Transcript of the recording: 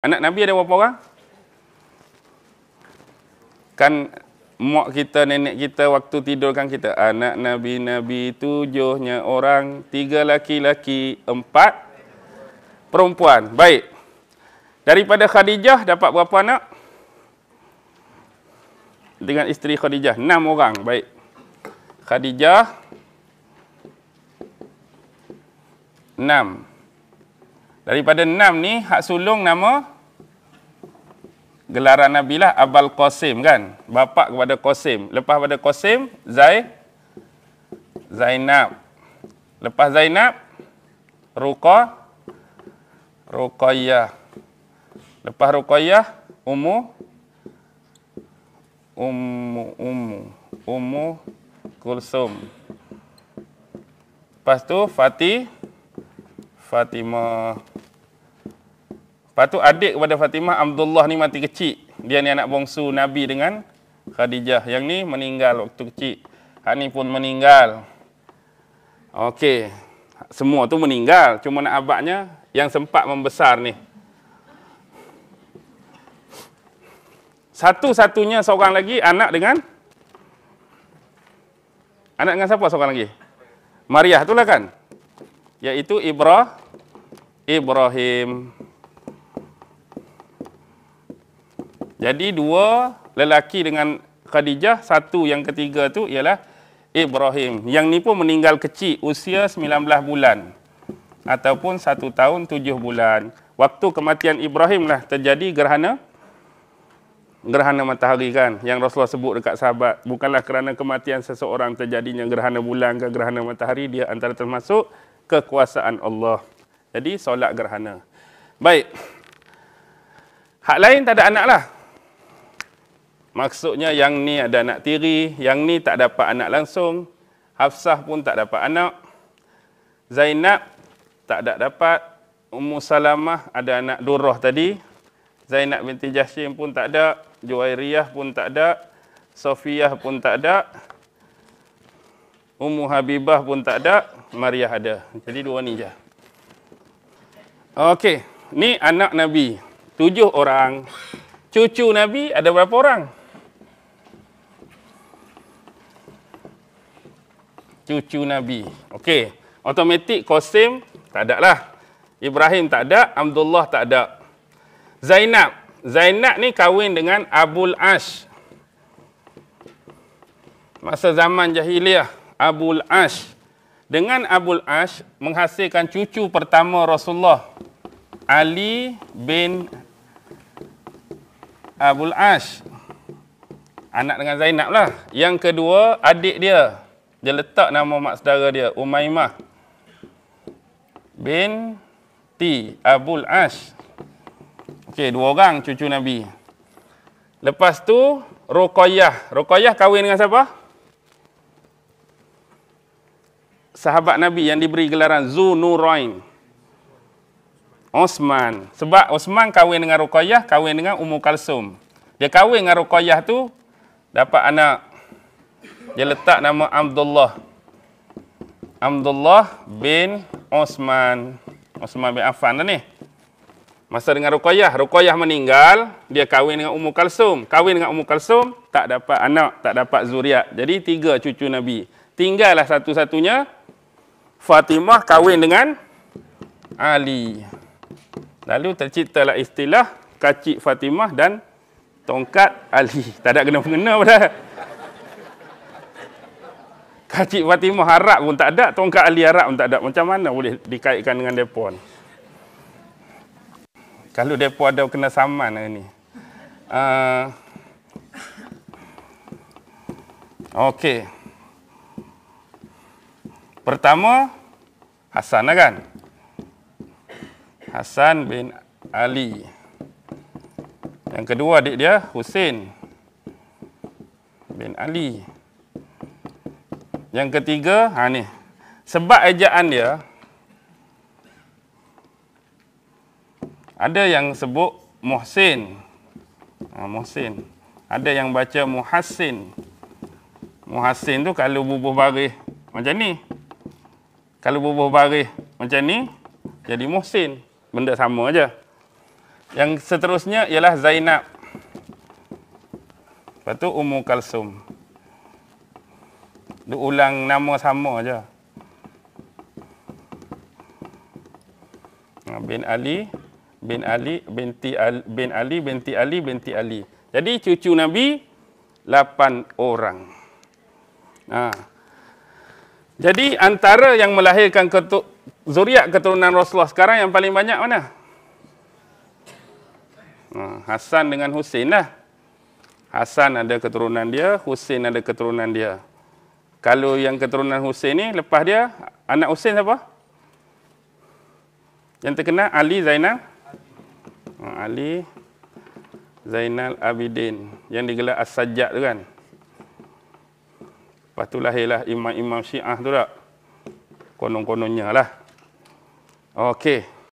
Anak Nabi ada berapa orang? Kan mak kita, nenek kita waktu tidur kan kita. Anak Nabi, Nabi tujuhnya orang. Tiga laki-laki, empat perempuan. Baik. Daripada Khadijah dapat berapa anak? Dengan isteri Khadijah, enam orang. Baik. Khadijah, enam. Daripada enam ni, hak sulung nama? Nama? gelaran Nabi lah Abul Qasim kan. Bapa kepada Qasim. Lepas pada Qasim, Zai Zainab. Lepas Zainab, Ruqa Ruqayyah. Lepas Ruqayyah, Ummu Ummu Ummu Ummu Kulsum. Lepas tu Fatih Fatimah. Lepas tu adik kepada Fatimah, Abdullah ni mati kecil. Dia ni anak bongsu Nabi dengan Khadijah. Yang ni meninggal waktu kecil. Hak ni pun meninggal. Okey. Semua tu meninggal. Cuma nak abaknya yang sempat membesar ni. Satu-satunya seorang lagi anak dengan anak dengan siapa seorang lagi? Maria itulah kan? Yaitu Ibrah Ibrahim. Ibrahim. Jadi dua lelaki dengan Khadijah, satu yang ketiga tu ialah Ibrahim. Yang ni pun meninggal kecil, usia 19 bulan. Ataupun satu tahun tujuh bulan. Waktu kematian Ibrahim lah terjadi gerhana gerhana matahari kan yang Rasulullah sebut dekat sahabat bukanlah kerana kematian seseorang terjadinya gerhana bulan ke gerhana matahari dia antara termasuk kekuasaan Allah jadi solat gerhana baik hak lain tak ada anak lah Maksudnya yang ni ada anak tiri, yang ni tak dapat anak langsung. Hafsah pun tak dapat anak. Zainab tak ada dapat. Ummu Salamah ada anak durrah tadi. Zainab binti Jahsyim pun tak ada. Juwairiyah pun tak ada. Sofiyah pun tak ada. Ummu Habibah pun tak ada. Mariah ada. Jadi dua ni je. Okey. Ni anak Nabi. Tujuh orang. Cucu Nabi ada berapa orang? Orang. cucu Nabi. Okey, automatik Qasim tak ada lah. Ibrahim tak ada, Abdullah tak ada. Zainab. Zainab ni kahwin dengan Abul Ash. Masa zaman jahiliah, Abul Ash. Dengan Abul Ash menghasilkan cucu pertama Rasulullah. Ali bin Abul Ash. Anak dengan Zainab lah. Yang kedua, adik dia. Dia letak nama mak saudara dia Umaymah bin T Abul Ash. Okey, dua orang cucu Nabi. Lepas tu Ruqayyah. Ruqayyah kahwin dengan siapa? Sahabat Nabi yang diberi gelaran Zu Osman. Sebab Osman kahwin dengan Ruqayyah, kahwin dengan Ummu Kalsum. Dia kahwin dengan Ruqayyah tu dapat anak dia letak nama Abdullah. Abdullah bin Osman. Osman bin Affan lah ni. Masa dengan Ruqayyah. Ruqayyah meninggal. Dia kahwin dengan Ummu Kalsum. Kahwin dengan Ummu Kalsum. Tak dapat anak. Tak dapat zuriat. Jadi tiga cucu Nabi. Tinggallah satu-satunya. Fatimah kahwin dengan Ali. Lalu terciptalah istilah kacik Fatimah dan tongkat Ali. Tak ada kena-kena pun Cik Fatimah Arab pun tak ada, tongkat Ali Arab pun tak ada. Macam mana boleh dikaitkan dengan mereka ni? Kalau Depo ada kena saman hari lah ni. Uh, Okey. Pertama, Hasan lah kan? Hasan bin Ali. Yang kedua adik dia, Hussein bin Ali. Yang ketiga, ha ni. Sebab ejaan dia ada yang sebut Muhsin. Ha, Muhsin. Ada yang baca Muhassin. Muhassin tu kalau bubuh baris macam ni. Kalau bubuh baris macam ni, jadi Muhsin. Benda sama aja. Yang seterusnya ialah Zainab. Lepas tu Ummu Kalsum. Duk ulang nama sama je. Ha, bin Ali, bin Ali, binti Ali, bin Ali, binti Ali, binti Ali. Jadi cucu Nabi lapan orang. Ha. Jadi antara yang melahirkan ketuk zuriat keturunan Rasulullah sekarang yang paling banyak mana? Ha, Hasan dengan Husin lah. Hasan ada keturunan dia, Husin ada keturunan dia. Kalau yang keturunan Hussein ni, lepas dia, anak Hussein siapa? Yang terkenal Ali Zainal. Ha, Ali Zainal Abidin. Yang digelar As-Sajjad tu kan. Lepas tu lahirlah imam-imam syiah tu tak? Konon-kononnya lah. Okey.